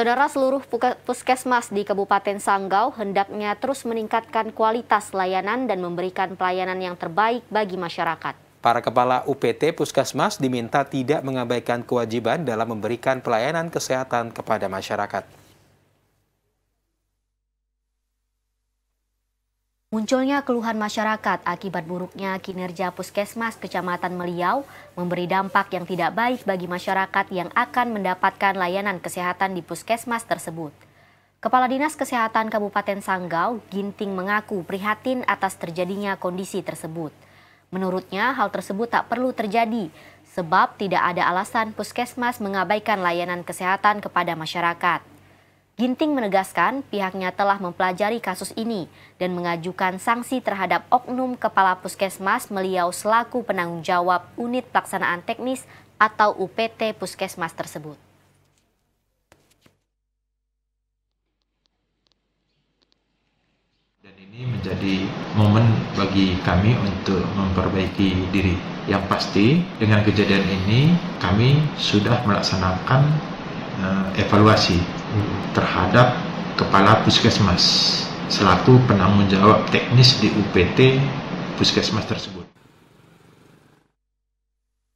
Saudara seluruh puskesmas di Kabupaten Sanggau hendaknya terus meningkatkan kualitas layanan dan memberikan pelayanan yang terbaik bagi masyarakat. Para kepala UPT Puskesmas diminta tidak mengabaikan kewajiban dalam memberikan pelayanan kesehatan kepada masyarakat. Munculnya keluhan masyarakat akibat buruknya kinerja puskesmas Kecamatan Meliau memberi dampak yang tidak baik bagi masyarakat yang akan mendapatkan layanan kesehatan di puskesmas tersebut. Kepala Dinas Kesehatan Kabupaten Sanggau, Ginting mengaku prihatin atas terjadinya kondisi tersebut. Menurutnya, hal tersebut tak perlu terjadi sebab tidak ada alasan puskesmas mengabaikan layanan kesehatan kepada masyarakat. Ginting menegaskan pihaknya telah mempelajari kasus ini dan mengajukan sanksi terhadap oknum kepala puskesmas Meliau selaku penanggung jawab unit pelaksanaan teknis atau UPT puskesmas tersebut. Dan ini menjadi momen bagi kami untuk memperbaiki diri. Yang pasti dengan kejadian ini kami sudah melaksanakan uh, evaluasi terhadap kepala puskesmas selaku penanggung jawab teknis di UPT puskesmas tersebut.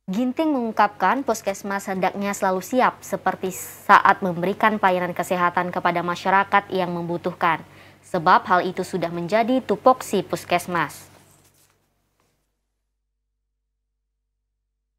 Ginting mengungkapkan puskesmas hendaknya selalu siap seperti saat memberikan pelayanan kesehatan kepada masyarakat yang membutuhkan, sebab hal itu sudah menjadi tupoksi puskesmas.